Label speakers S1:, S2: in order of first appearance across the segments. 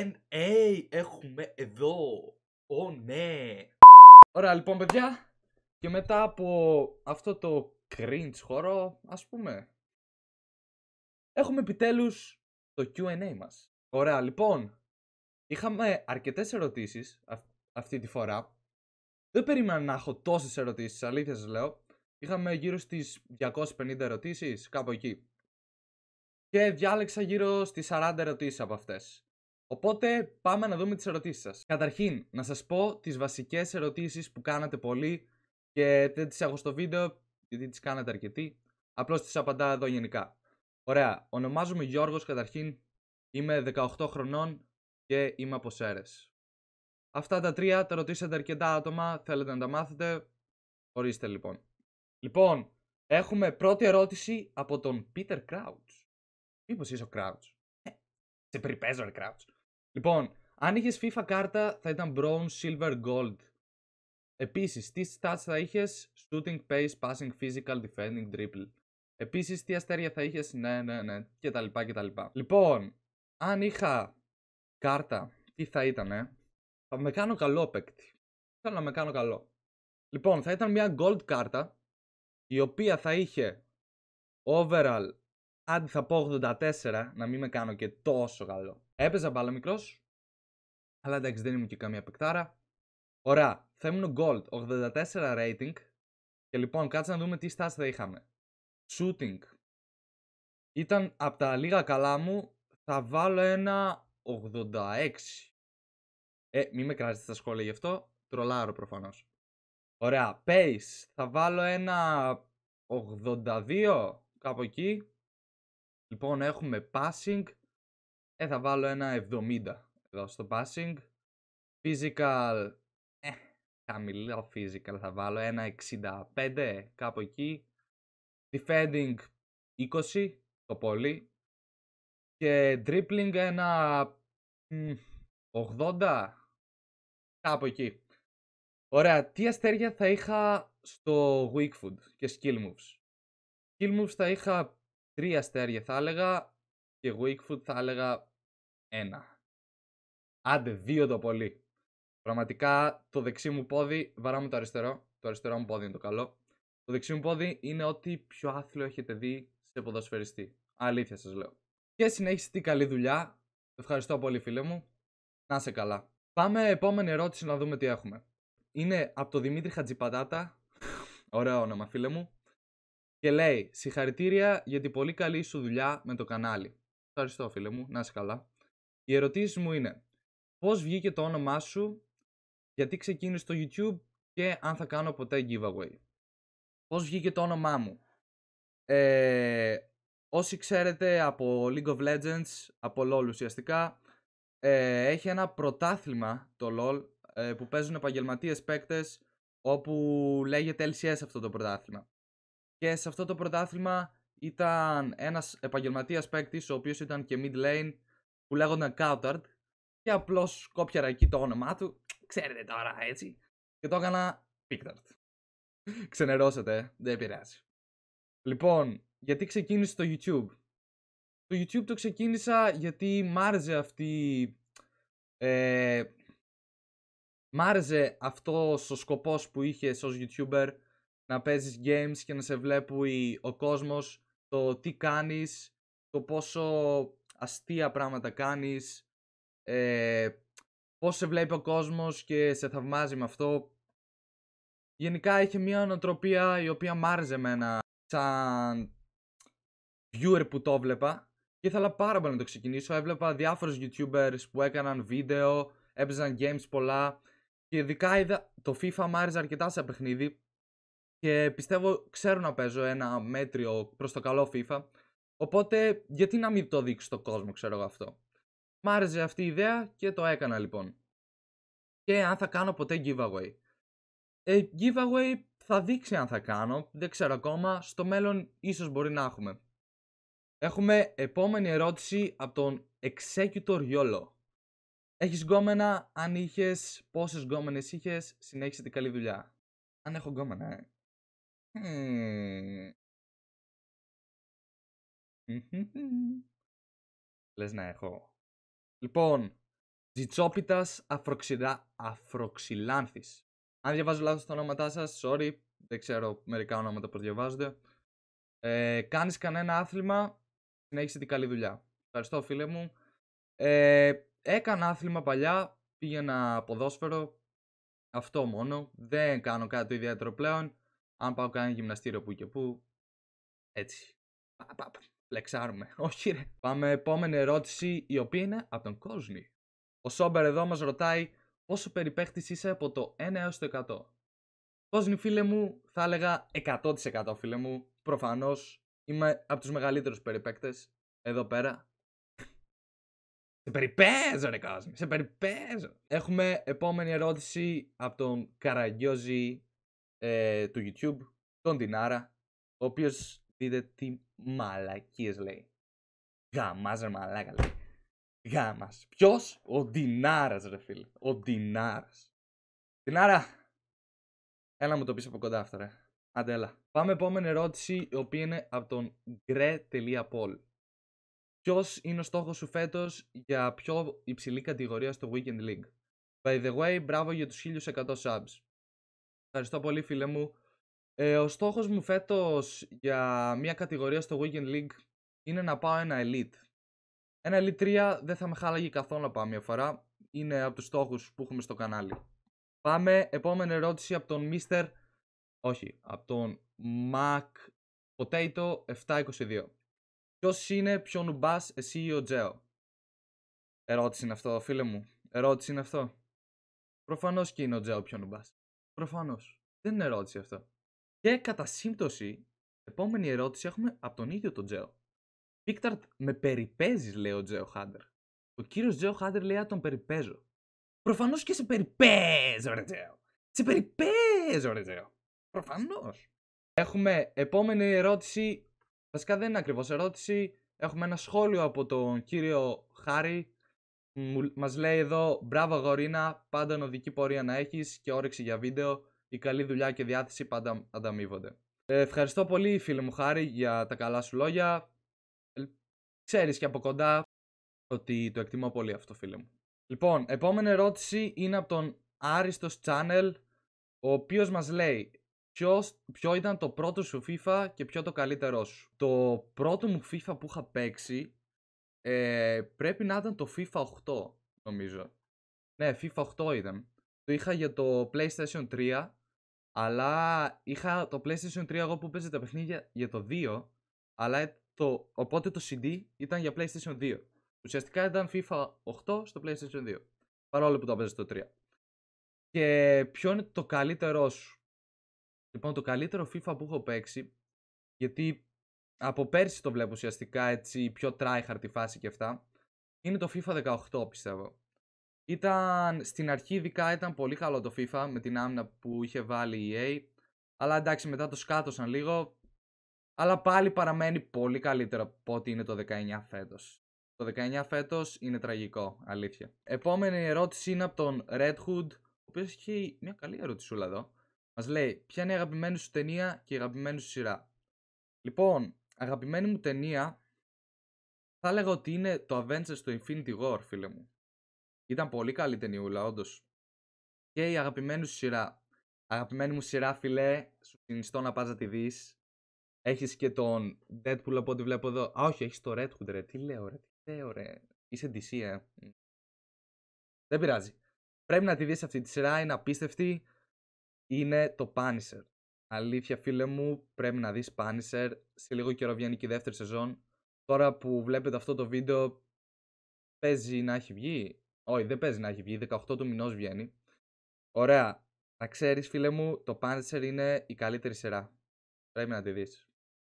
S1: Q&A έχουμε εδώ. Ω ναι. Ωραία λοιπόν παιδιά. Και μετά από αυτό το cringe χώρο ας πούμε. Έχουμε επιτέλους το Q&A μας. Ωραία λοιπόν. Είχαμε αρκετές ερωτήσεις αυτή τη φορά. Δεν περίμενα να έχω τόσες ερωτήσεις, αλήθεια σας λέω. Είχαμε γύρω στις 250 ερωτήσεις, κάπου εκεί. Και διάλεξα γύρω στις 40 ερωτήσεις από αυτές. Οπότε πάμε να δούμε τις ερωτήσεις σας. Καταρχήν, να σας πω τις βασικές ερωτήσεις που κάνατε πολύ και δεν τις έχω στο βίντεο, γιατί τις κάνατε αρκετοί. Απλώς τις απαντάω εδώ γενικά. Ωραία, ονομάζομαι Γιώργος καταρχήν, είμαι 18 χρονών και είμαι από Σέρες. Αυτά τα τρία τα ρωτήσατε αρκετά άτομα, θέλετε να τα μάθετε, ορίστε λοιπόν. Λοιπόν, έχουμε πρώτη ερώτηση από τον Peter Crouch. Μήπως είσαι ο Crouch. Ε, σε περιπέζω, ρε Crouch. Λοιπόν, αν είχες FIFA κάρτα θα ήταν bronze, silver, gold. Επίσης, τι stats θα είχες shooting, pace, passing, physical, defending, dribble. Επίσης, τι αστέρια θα είχες, ναι, ναι, ναι, τα τα λοιπά. Λοιπόν, αν είχα κάρτα, τι θα ήταν, ε? Θα με κάνω καλό παίκτη. Θέλω να με κάνω καλό. Λοιπόν, θα ήταν μια gold κάρτα, η οποία θα είχε overall, άντι θα πω 84, να μην με κάνω και τόσο καλό. Έπαιζα μπάλα μικρός. Αλλά εντάξει, δεν ήμουν και καμία παικτάρα. Ωραία. Θέμουν gold 84 rating. Και λοιπόν, κάτσε να δούμε τι στάση θα είχαμε. Shooting. Ήταν από τα λίγα καλά μου. Θα βάλω ένα 86. Ε, μην με κράζετε στα σχόλια γι' αυτό. Τρολάρω προφανώς. Ωραία. Pace. Θα βάλω ένα 82. Κάπου εκεί. Λοιπόν, έχουμε passing. Ε, θα βάλω ένα 70 εδώ στο passing. Physical, ε, χαμηλό physical θα βάλω, ένα 65 κάπου εκεί. Defending 20 το πολύ. Και dribbling ένα 80 κάπου εκεί. Ωραία, τι αστέρια θα είχα στο weak foot και skill moves. Skill moves θα είχα τρία αστέρια θα έλεγα και weak foot θα έλεγα ένα. Άντε, δύο το πολύ. Πραγματικά το δεξί μου πόδι, μου το αριστερό. Το αριστερό μου πόδι είναι το καλό. Το δεξί μου πόδι είναι ό,τι πιο άθλιο έχετε δει σε ποδοσφαιριστή. Αλήθεια σας λέω. Και συνέχισε την καλή δουλειά. Ευχαριστώ πολύ φίλε μου. Να σε καλά. Πάμε επόμενη ερώτηση να δούμε τι έχουμε. Είναι από το Δημήτρη Χατζιπατάτα. Ωραίο όνομα φίλε μου. Και λέει, συγχαρητήρια για την πολύ καλή σου δουλειά με το κανάλι. Ευχαριστώ φίλε μου, να είσαι καλά. Οι ερωτήσει μου είναι πώς βγήκε το όνομά σου, γιατί ξεκίνησες το YouTube και αν θα κάνω ποτέ giveaway. Πώς βγήκε το όνομά μου. Ε, όσοι ξέρετε από League of Legends, από LoL ουσιαστικά, ε, έχει ένα πρωτάθλημα το LoL ε, που παίζουν επαγγελματίες παίκτες όπου λέγεται LCS αυτό το πρωτάθλημα. Και σε αυτό το πρωτάθλημα ήταν ένας επαγγελματίας παίκτης ο οποίος ήταν και mid lane που λέγονταν Κάουταρντ και απλώς κόπιαρα εκεί το όνομά του. Ξέρετε τώρα έτσι. Και το έκανα Πίκταρτ. Ξενερώσατε, δεν πειράζει. Λοιπόν, γιατί ξεκίνησε το YouTube. Το YouTube το ξεκίνησα γιατί μ' άρεσε αυτή... Ε, μ' άρεσε αυτός ο σκοπός που είχες ως YouTuber να παίζεις games και να σε βλέπει ο κόσμος το τι κάνεις, το πόσο αστεία πράγματα κάνεις, ε, πώς σε βλέπει ο κόσμος και σε θαυμάζει με αυτό. Γενικά είχε μια ανατροπία η οποία μ' άρεσε εμένα σαν viewer που το βλέπα και ήθελα πάρα πολύ να το ξεκινήσω. Έβλεπα διάφορους youtubers που έκαναν βίντεο, έπαιζαν games πολλά και ειδικά είδα το FIFA μ' άρεσε αρκετά σε παιχνίδι και πιστεύω ξέρω να παίζω ένα μέτριο προς το καλό FIFA Οπότε, γιατί να μην το δείξει στον κόσμο, ξέρω εγώ αυτό. Μ' άρεσε αυτή η ιδέα και το έκανα λοιπόν. Και αν θα κάνω ποτέ giveaway. Ε, giveaway θα δείξει αν θα κάνω, δεν ξέρω ακόμα, στο μέλλον ίσως μπορεί να έχουμε. Έχουμε επόμενη ερώτηση από τον Executor YOLO. Έχεις γκόμενα, αν είχες, πόσες γκόμενες είχες, συνέχισε την καλή δουλειά. Αν έχω γκόμενα, ε. Hm. Λες να έχω. Λοιπόν, Τζιτσόπιτας αφροξιλά, Αφροξιλάνθης. Αν διαβάζω λάθος τα ονόματά σας, sorry, δεν ξέρω μερικά ονόματα που διαβάζονται. Ε, κάνεις κανένα άθλημα, έχεις την καλή δουλειά. Ευχαριστώ φίλε μου. Ε, έκανα άθλημα παλιά, πήγαινα ποδόσφαιρο, αυτό μόνο. Δεν κάνω κάτι το ιδιαίτερο πλέον. Αν πάω κανένα γυμναστήριο που και που, έτσι. Λεξάρουμε. Όχι, ρε. Πάμε επόμενη ερώτηση, η οποία είναι από τον Κόσμι. Ο Σόμπερ εδώ μας ρωτάει πόσο περιπαίχτη είσαι από το 1 έως το 100. Κόσμι, φίλε μου, θα έλεγα 100% φίλε μου. Προφανώς είμαι από τους μεγαλύτερους περιπέκτες εδώ πέρα. Σε περιπέζω, ρε Κόσμι, σε περιπέζω. Έχουμε επόμενη ερώτηση από τον Καραγκιόζη ε, του YouTube, τον Τινάρα, ο οποίος Δείτε τι μαλακίες λέει. Γαμάς ρε μαλάκα λέει. Γάμας. Ποιος? Ο Ντινάρας ρε φίλε. Ο Ντινάρας. Ντινάρα. Έλα μου το πεις από κοντά αυτό ρε. Άντε έλα. Πάμε επόμενη ερώτηση η οποία είναι από τον gre.pol. Ποιος είναι ο στόχος σου φέτος για πιο υψηλή κατηγορία στο Weekend League. By the way, μπράβο για τους 1100 subs. Ευχαριστώ πολύ, φίλε μου. Ε, ο στόχος μου φέτος για μια κατηγορία στο Weekend League είναι να πάω ένα Elite. Ένα Elite 3 δεν θα με χάλαγε καθόλου να πάω μια φορά. Είναι από τους στόχους που έχουμε στο κανάλι. Πάμε, επόμενη ερώτηση από τον Mr. Όχι, από τον Mac Potato 722. Ποιος είναι πιο νουμπάς, εσύ ή ο Τζέο. Ερώτηση είναι αυτό, φίλε μου. Ερώτηση είναι αυτό. Προφανώς και είναι ο Τζέο πιο νουμπάς. Προφανώς. Δεν είναι ερώτηση αυτό. Και κατά σύμπτωση, επόμενη ερώτηση έχουμε από τον ίδιο τον Τζέο. Πίκταρτ, με περιπέζεις, λέει ο Τζέο Χάντερ. Ο κύριος Τζέο Χάντερ λέει: Α, τον περιπέζω. Προφανώς και σε περιπέζω, ρε Τζέο. Σε περιπέζω, ρε Τζέο. Προφανώς. Έχουμε επόμενη ερώτηση. Βασικά δεν είναι ακριβώς ερώτηση. Έχουμε ένα σχόλιο από τον κύριο Χάρη. Μας λέει εδώ: Μπράβο, Γορίνα. Πάντα νοδική πορεία να έχεις και όρεξη για βίντεο η καλή δουλειά και διάθεση πάντα ανταμείβονται. Ε, ευχαριστώ πολύ φίλε μου Χάρη για τα καλά σου λόγια. Ε, ξέρεις και από κοντά ότι το εκτιμώ πολύ αυτό φίλε μου. Λοιπόν, επόμενη ερώτηση είναι από τον Άριστος Channel, ο οποίος μας λέει ποιος, ποιο ήταν το πρώτο σου FIFA και ποιο το καλύτερό σου. Το πρώτο μου FIFA που είχα παίξει ε, πρέπει να ήταν το FIFA 8 νομίζω. Ναι, FIFA 8 ήταν. Το είχα για το PlayStation 3 αλλά είχα το PlayStation 3 εγώ που παίζει τα παιχνίδια για το 2, αλλά το, οπότε το CD ήταν για PlayStation 2. Ουσιαστικά ήταν FIFA 8 στο PlayStation 2. Παρόλο που το παίζει το 3. Και ποιο είναι το καλύτερό σου. Λοιπόν, το καλύτερο FIFA που έχω παίξει, γιατί από πέρσι το βλέπω ουσιαστικά έτσι πιο tryhard τη φάση και αυτά, είναι το FIFA 18 πιστεύω. Ήταν στην αρχή ειδικά ήταν πολύ καλό το FIFA με την άμυνα που είχε βάλει η EA. Αλλά εντάξει μετά το σκάτωσαν λίγο. Αλλά πάλι παραμένει πολύ καλύτερο από ό,τι είναι το 19 φέτος. Το 19 φέτος είναι τραγικό, αλήθεια. Επόμενη ερώτηση είναι από τον Red Hood, ο οποίος έχει μια καλή ερωτησούλα εδώ. Μας λέει, ποια είναι η αγαπημένη σου ταινία και η αγαπημένη σου σειρά. Λοιπόν, αγαπημένη μου ταινία, θα έλεγα ότι είναι το Avengers το Infinity War, φίλε μου. Ήταν πολύ καλή ταινιούλα, όντως. Και η αγαπημένη σου σειρά. Αγαπημένη μου σειρά, φιλέ, σου συνιστώ να πας να τη δεις. Έχεις και τον Deadpool από ό,τι βλέπω εδώ. Α, όχι, έχεις το Red Hood, ρε. Τι λέω, ρε. Τι λέω, ρε. Είσαι DC, ε. Δεν πειράζει. Πρέπει να τη δεις αυτή τη σειρά, είναι απίστευτη. Είναι το Punisher. Αλήθεια, φίλε μου, πρέπει να δεις Punisher. Σε λίγο καιρό βγαίνει και η δεύτερη σεζόν. Τώρα που βλέπετε αυτό το βίντεο, παίζει να έχει βγει. Όχι, δεν παίζει να έχει βγει. 18 του μηνός βγαίνει. Ωραία. Να ξέρεις, φίλε μου, το Panzer είναι η καλύτερη σειρά. Πρέπει να τη δεις.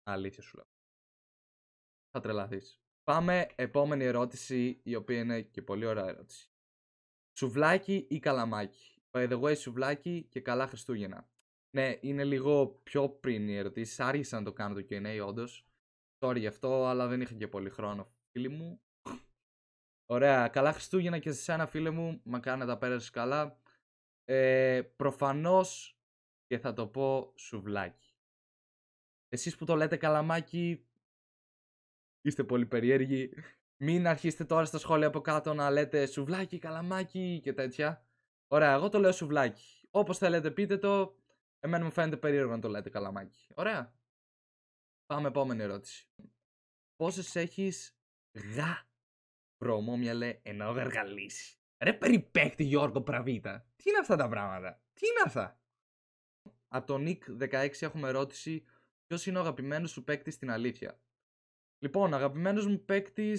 S1: Αλήθεια σου λέω. Θα τρελαθείς. Πάμε επόμενη ερώτηση, η οποία είναι και πολύ ωραία ερώτηση. Σουβλάκι ή καλαμάκι. By the way, σουβλάκι και καλά Χριστούγεννα. Ναι, είναι λίγο πιο πριν οι ερωτήσεις. Άργησα να το κάνω το QA, όντως. Sorry γι' αυτό, αλλά δεν είχα και πολύ χρόνο, φίλοι μου. Ωραία. Καλά Χριστούγεννα και σε ένα φίλε μου. Μακάρι να τα πέρασε καλά. Ε, Προφανώς και θα το πω σουβλάκι. Εσείς που το λέτε καλαμάκι, είστε πολύ περίεργοι. Μην αρχίσετε τώρα στα σχόλια από κάτω να λέτε σουβλάκι, καλαμάκι και τέτοια. Ωραία, εγώ το λέω σουβλάκι. Όπως θέλετε πείτε το, εμένα μου φαίνεται περίεργο να το λέτε καλαμάκι. Ωραία. Πάμε επόμενη ερώτηση. Πόσες έχεις γα βρωμό λέει ενώ γαργαλίσει. Ρε περιπέκτη Γιώργο Πραβίτα. Τι είναι αυτά τα πράγματα. Τι είναι αυτά. Από τον νίκ 16 έχουμε ερώτηση ποιος είναι ο αγαπημένος σου παίκτης στην αλήθεια. Λοιπόν, αγαπημένος μου παίκτης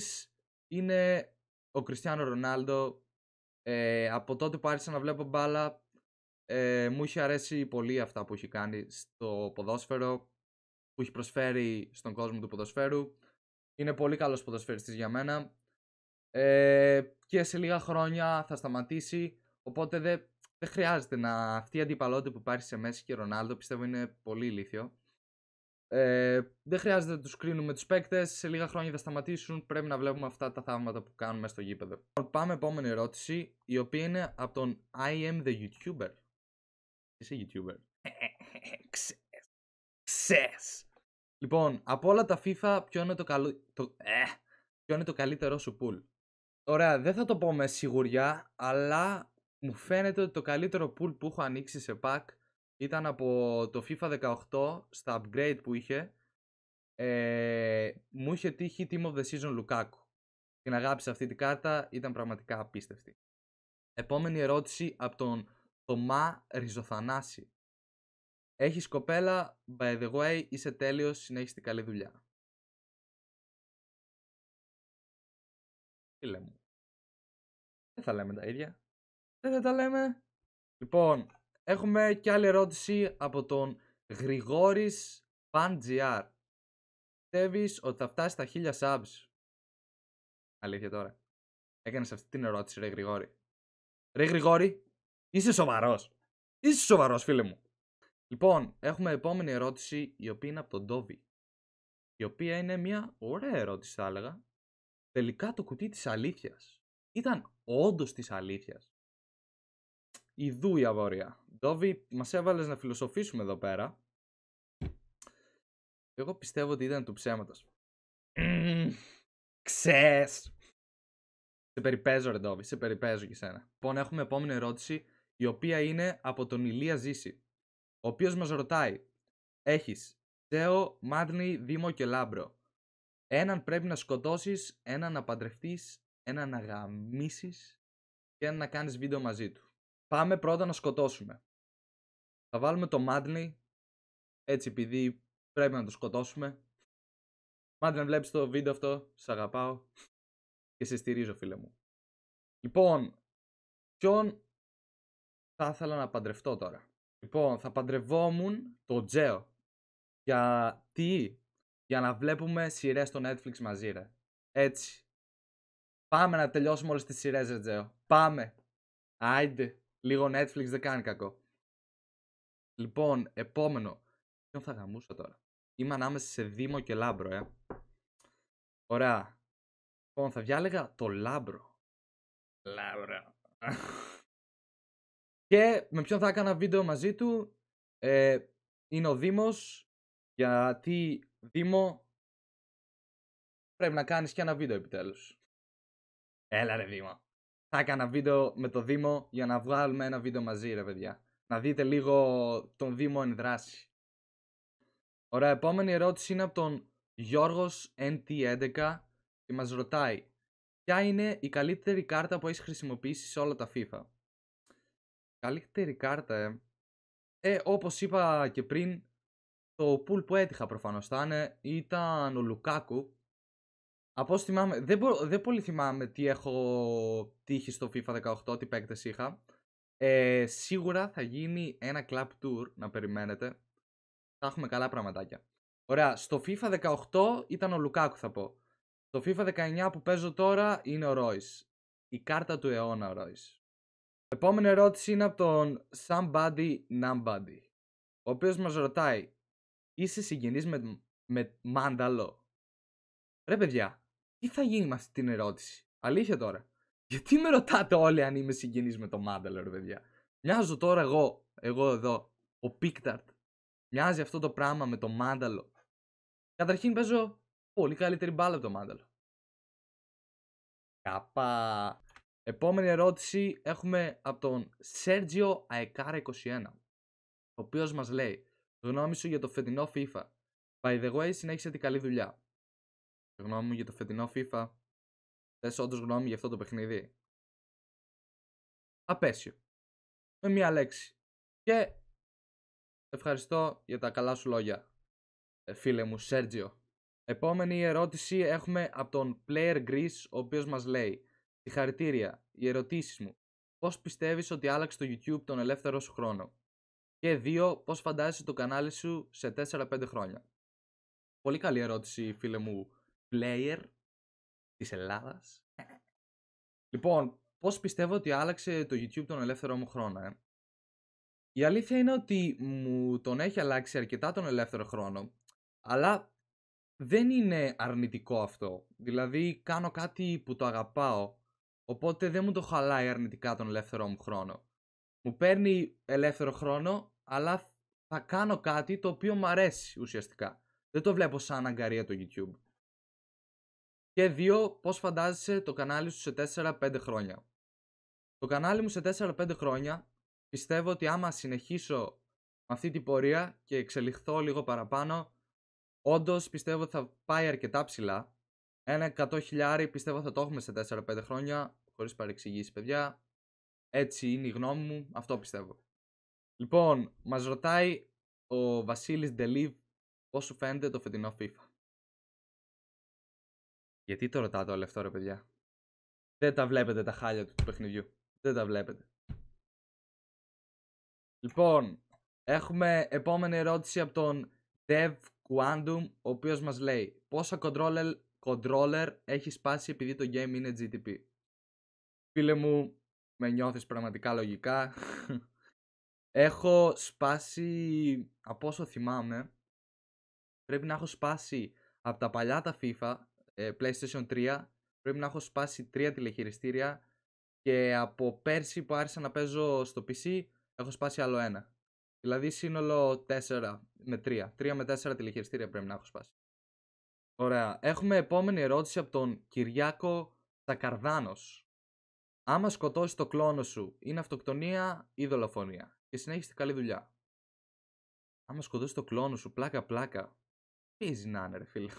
S1: είναι ο Κριστιανό Ρονάλντο. Ε, από τότε που άρχισα να βλέπω μπάλα ε, μου είχε αρέσει πολύ αυτά που έχει κάνει στο ποδόσφαιρο που έχει προσφέρει στον κόσμο του ποδοσφαίρου. Είναι πολύ καλός ποδοσφαιριστής για μένα ε, και σε λίγα χρόνια θα σταματήσει. Οπότε δεν δε χρειάζεται να. Αυτή η αντιπαλότητα που υπάρχει σε Μέση και Ρονάλντο πιστεύω είναι πολύ ηλίθιο. Ε, δεν χρειάζεται να τους κρίνουμε τους παίκτες. Σε λίγα χρόνια θα σταματήσουν. Πρέπει να βλέπουμε αυτά τα θαύματα που κάνουμε στο γήπεδο. Πάμε επόμενη ερώτηση, η οποία είναι από τον I am the YouTuber. Είσαι YouTuber. Ξέρεις. Λοιπόν, από όλα τα FIFA, ποιο είναι το, ε, το καλύτερό σου pool. Ωραία, δεν θα το πω με σιγουριά, αλλά μου φαίνεται ότι το καλύτερο pool που έχω ανοίξει σε pack ήταν από το FIFA 18 στα upgrade που είχε. Ε, μου είχε τύχει Team of the Season Lukaku. Την αγάπησα αυτή την κάρτα, ήταν πραγματικά απίστευτη. Επόμενη ερώτηση από τον Θωμά Ριζοθανάση. Έχεις κοπέλα, by the way, είσαι τέλειος, συνέχισε καλή δουλειά. Τι λέμε. Δεν θα λέμε τα ίδια. Δεν θα τα λέμε. Λοιπόν, έχουμε και άλλη ερώτηση από τον Γρηγόρης Παντζιάρ. Πιστεύεις ότι θα φτάσει στα 1000 subs. Αλήθεια τώρα. Έκανες αυτή την ερώτηση, Ρε Γρηγόρη. Ρε Γρηγόρη, είσαι σοβαρός. Είσαι σοβαρός, φίλε μου. Λοιπόν, έχουμε επόμενη ερώτηση, η οποία είναι από τον Ντόβι. Η οποία είναι μια ωραία ερώτηση, θα έλεγα. Τελικά το κουτί της αλήθειας ήταν όντως της αλήθειας. Ιδού η αβόρεια. Ντόβι, μας έβαλες να φιλοσοφήσουμε εδώ πέρα. Εγώ πιστεύω ότι ήταν του ψέματος. Ξέ! ξες. Σε περιπέζω, ρε Ντόβι, σε περιπέζω και σένα. Λοιπόν, έχουμε επόμενη ερώτηση, η οποία είναι από τον Ηλία Ζήση, ο οποίος μας ρωτάει, Έχεις. Θεό, Μάντνη, Δήμο και Λάμπρο. Έναν πρέπει να σκοτώσεις, έναν να ένα να γαμίσεις και ένα να κάνεις βίντεο μαζί του. Πάμε πρώτα να σκοτώσουμε. Θα βάλουμε το Μάντλι έτσι επειδή πρέπει να το σκοτώσουμε. να βλέπεις το βίντεο αυτό, σε αγαπάω και σε στηρίζω φίλε μου. Λοιπόν, ποιον θα ήθελα να παντρευτώ τώρα. Λοιπόν, θα παντρευόμουν το Τζέο. Γιατί, για να βλέπουμε σειρές στο Netflix μαζί ρε. Έτσι. Πάμε να τελειώσουμε όλες τις σειρές, Ρετζέο. Πάμε. Άιντε. Λίγο Netflix δεν κάνει κακό. Λοιπόν, επόμενο. Ποιον θα γαμούσα τώρα. Είμαι ανάμεσα σε Δήμο και Λάμπρο, ε. Ωραία. Λοιπόν, θα διάλεγα το Λάμπρο. Λάμπρο. και με ποιον θα έκανα βίντεο μαζί του. Ε, είναι ο Δήμος. Γιατί Δήμο πρέπει να κάνεις και ένα βίντεο επιτέλους. Έλα ρε Δήμο. Θα έκανα βίντεο με το Δήμο για να βγάλουμε ένα βίντεο μαζί ρε παιδιά. Να δείτε λίγο τον Δήμο εν δράση. Ωραία, επόμενη ερώτηση είναι από τον Γιώργος NT11 και μας ρωτάει Ποια είναι η καλύτερη κάρτα που έχεις χρησιμοποιήσει σε όλα τα FIFA. Καλύτερη κάρτα, ε. Ε, όπως είπα και πριν, το pool που έτυχα προφανώς ήταν ο Λουκάκου από όσο θυμάμαι, δεν, δεν πολύ θυμάμαι τι έχω τύχει στο FIFA 18, τι παίκτες είχα. Ε, σίγουρα θα γίνει ένα club tour, να περιμένετε. Θα έχουμε καλά πραγματάκια. Ωραία, στο FIFA 18 ήταν ο Λουκάκου θα πω. Στο FIFA 19 που παίζω τώρα είναι ο Ρόις. Η κάρτα του αιώνα ο Ρόις. Επόμενη ερώτηση είναι από τον Somebody Numbody. Ο οποίος μας ρωτάει, είσαι συγγενής με, με μάνταλο. Ρε παιδιά, τι θα γίνει με αυτή την ερώτηση. Αλήθεια τώρα. Γιατί με ρωτάτε όλοι αν είμαι συγγενής με το Μάνταλορ, παιδιά. Μοιάζω τώρα εγώ, εγώ εδώ, ο Πίκταρτ. Μοιάζει αυτό το πράγμα με το Μάνταλο. Καταρχήν παίζω πολύ καλύτερη μπάλα από το Μάνταλο. Καπά. Επόμενη ερώτηση έχουμε από τον Sergio Αεκάρα 21, ο οποίος μας λέει «Γνώμη σου για το φετινό FIFA. By the way, συνέχισε την καλή δουλειά γνώμη μου για το φετινό FIFA. Θες όντως γνώμη για αυτό το παιχνίδι. Απέσιο. Με μία λέξη. Και ευχαριστώ για τα καλά σου λόγια, ε, φίλε μου Σέρτζιο. Επόμενη ερώτηση έχουμε από τον Player Greece, ο οποίος μας λέει «Συγχαρητήρια, οι ερωτήσεις μου. Πώς πιστεύεις ότι άλλαξε το YouTube τον ελεύθερο σου χρόνο» και δύο Πώς φαντάζεσαι το κανάλι σου σε 4-5 χρόνια. Πολύ καλή ερώτηση φίλε μου player της Ελλάδας. Λοιπόν, πώς πιστεύω ότι άλλαξε το YouTube τον ελεύθερο μου χρόνο, ε? Η αλήθεια είναι ότι μου τον έχει αλλάξει αρκετά τον ελεύθερο χρόνο, αλλά δεν είναι αρνητικό αυτό. Δηλαδή, κάνω κάτι που το αγαπάω, οπότε δεν μου το χαλάει αρνητικά τον ελεύθερο μου χρόνο. Μου παίρνει ελεύθερο χρόνο, αλλά θα κάνω κάτι το οποίο μου αρέσει ουσιαστικά. Δεν το βλέπω σαν αγκαρία το YouTube. Και δύο, πώς φαντάζεσαι το κανάλι σου σε 4-5 χρόνια. Το κανάλι μου σε 4-5 χρόνια πιστεύω ότι άμα συνεχίσω με αυτή την πορεία και εξελιχθώ λίγο παραπάνω, όντως πιστεύω ότι θα πάει αρκετά ψηλά. Ένα 100 χιλιάρι πιστεύω θα το έχουμε σε 4-5 χρόνια, χωρίς παρεξηγήσεις παιδιά. Έτσι είναι η γνώμη μου, αυτό πιστεύω. Λοιπόν, μας ρωτάει ο Βασίλης Ντελίβ πώς σου φαίνεται το φετινό FIFA. Γιατί το ρωτάτε όλα αυτά, ρε παιδιά. Δεν τα βλέπετε τα χάλια του, παιχνιδιού. Δεν τα βλέπετε. Λοιπόν, έχουμε επόμενη ερώτηση από τον Dev Quantum, ο οποίος μας λέει Πόσα controller, controller έχει σπάσει επειδή το game είναι GTP. Φίλε μου, με νιώθεις πραγματικά λογικά. έχω σπάσει, από όσο θυμάμαι, πρέπει να έχω σπάσει από τα παλιά τα FIFA ε, PlayStation 3 πρέπει να έχω σπάσει τρία τηλεχειριστήρια και από πέρσι που άρχισα να παίζω στο PC έχω σπάσει άλλο ένα. Δηλαδή σύνολο 4 με 3. 3 με 4 τηλεχειριστήρια πρέπει να έχω σπάσει. Ωραία. Έχουμε επόμενη ερώτηση από τον Κυριάκο Τακαρδάνος. Άμα σκοτώσεις το κλόνο σου, είναι αυτοκτονία ή δολοφονία. Και συνέχισε καλή δουλειά. Άμα σκοτώσεις το κλόνο σου, πλάκα πλάκα. Τι να είναι, ρε φίλε.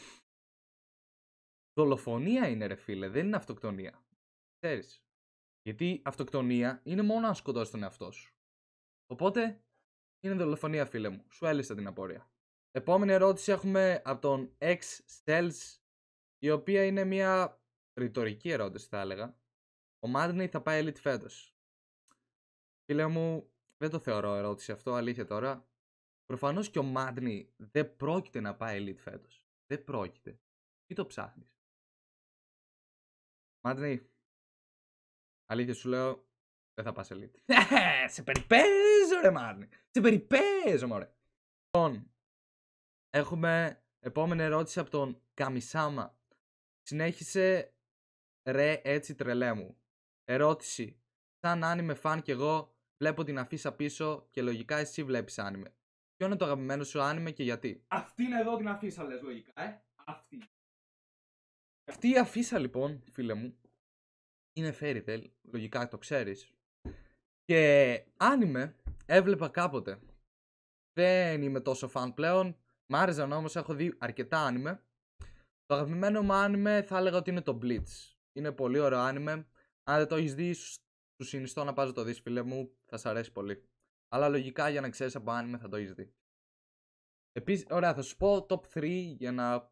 S1: Δολοφονία είναι ρε φίλε, δεν είναι αυτοκτονία. Ξέρεις. Γιατί αυτοκτονία είναι μόνο να σκοτώσεις τον εαυτό σου. Οπότε είναι δολοφονία φίλε μου. Σου έλυσα την απορία. Επόμενη ερώτηση έχουμε από τον X Cells η οποία είναι μια ρητορική ερώτηση θα έλεγα. Ο Μάντνεϊ θα πάει Elite φέτος. Φίλε μου, δεν το θεωρώ ερώτηση αυτό, αλήθεια τώρα. Προφανώς και ο Μάντνεϊ δεν πρόκειται να πάει Elite φέτος. Δεν πρόκειται. Τι το ψάχνεις. Μάτρι. αλήθεια σου λέω, δεν θα πας elite. σε περιπέζω ρε Μάρνη, σε περιπέζω μωρέ. Λοιπόν, έχουμε επόμενη ερώτηση από τον Καμισάμα. Συνέχισε ρε έτσι τρελέ μου. Ερώτηση, σαν άνιμε φαν κι εγώ βλέπω την αφήσα πίσω και λογικά εσύ βλέπεις άνιμε. Ποιο είναι το αγαπημένο σου άνιμε και γιατί. Αυτήν εδώ την αφήσα λες λογικά, ε. Αυτή. Αυτή η αφίσα λοιπόν, φίλε μου, είναι fairy tale, λογικά το ξέρεις. Και είμαι, έβλεπα κάποτε. Δεν είμαι τόσο fan πλέον, μ' άρεζαν όμως, έχω δει αρκετά άνιμε. Το αγαπημένο μου άνιμε θα έλεγα ότι είναι το Blitz. Είναι πολύ ωραίο άνιμε. Αν δεν το έχεις δει, σου συνιστώ να πας το δεις φίλε μου, θα σ' αρέσει πολύ. Αλλά λογικά για να ξέρεις από άνιμε θα το έχεις δει. Επίσης, ωραία, θα σου πω top 3 για να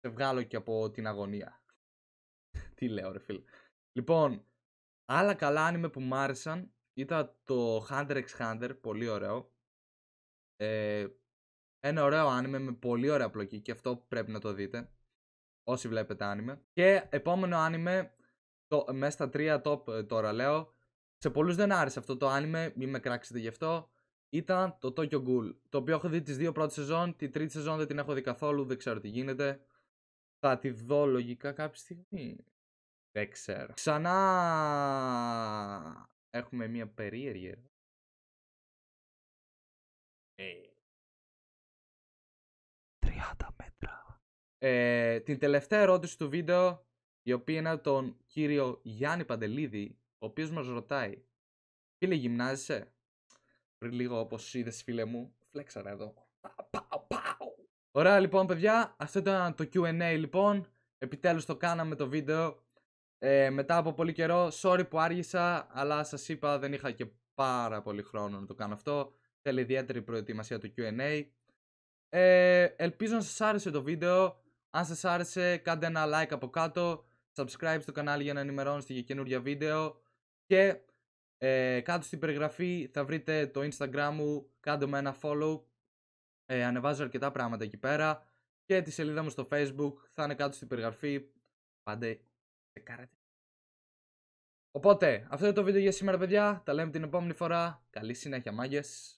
S1: σε βγάλω και από την αγωνία. Τι λέω ρε φίλε. Λοιπόν, άλλα καλά άνιμε που μ' άρεσαν ήταν το Hunter x Hunter, πολύ ωραίο. Ε, ένα ωραίο άνιμε με πολύ ωραία πλοκή και αυτό πρέπει να το δείτε. Όσοι βλέπετε άνιμε. Και επόμενο άνιμε, το, μέσα στα τρία top ε, τώρα λέω, σε πολλούς δεν άρεσε αυτό το άνιμε, μην με κράξετε γι' αυτό. Ήταν το Tokyo Ghoul, το οποίο έχω δει τις δύο πρώτες σεζόν, τη τρίτη σεζόν δεν την έχω δει καθόλου, δεν ξέρω τι γίνεται. Θα τη δω λογικά κάποια στιγμή. Δεν ξέρω. Ξανά έχουμε μια περίεργη. Hey. 30 ε. μέτρα. Ε, την τελευταία ερώτηση του βίντεο, η οποία είναι τον κύριο Γιάννη Παντελίδη, ο οποίος μας ρωτάει, φίλε γυμνάζεσαι, πριν λίγο όπως είδες φίλε μου, φλέξαρα εδώ. Ωραία λοιπόν παιδιά, αυτό ήταν το Q&A λοιπόν. Επιτέλους το κάναμε το βίντεο. Ε, μετά από πολύ καιρό, sorry που άργησα, αλλά σας είπα δεν είχα και πάρα πολύ χρόνο να το κάνω αυτό. Θέλει ιδιαίτερη προετοιμασία το Q&A. Ε, ελπίζω να σας άρεσε το βίντεο. Αν σας άρεσε κάντε ένα like από κάτω. Subscribe στο κανάλι για να ενημερώνεστε για καινούργια βίντεο. Και ε, κάτω στην περιγραφή θα βρείτε το Instagram μου. Κάντε με ένα follow ε, ανεβάζω αρκετά πράγματα εκεί πέρα. Και τη σελίδα μου στο facebook θα είναι κάτω στην περιγραφή. πάντε καράτε. Οπότε, αυτό είναι το βίντεο για σήμερα παιδιά. Τα λέμε την επόμενη φορά. Καλή συνέχεια μάγες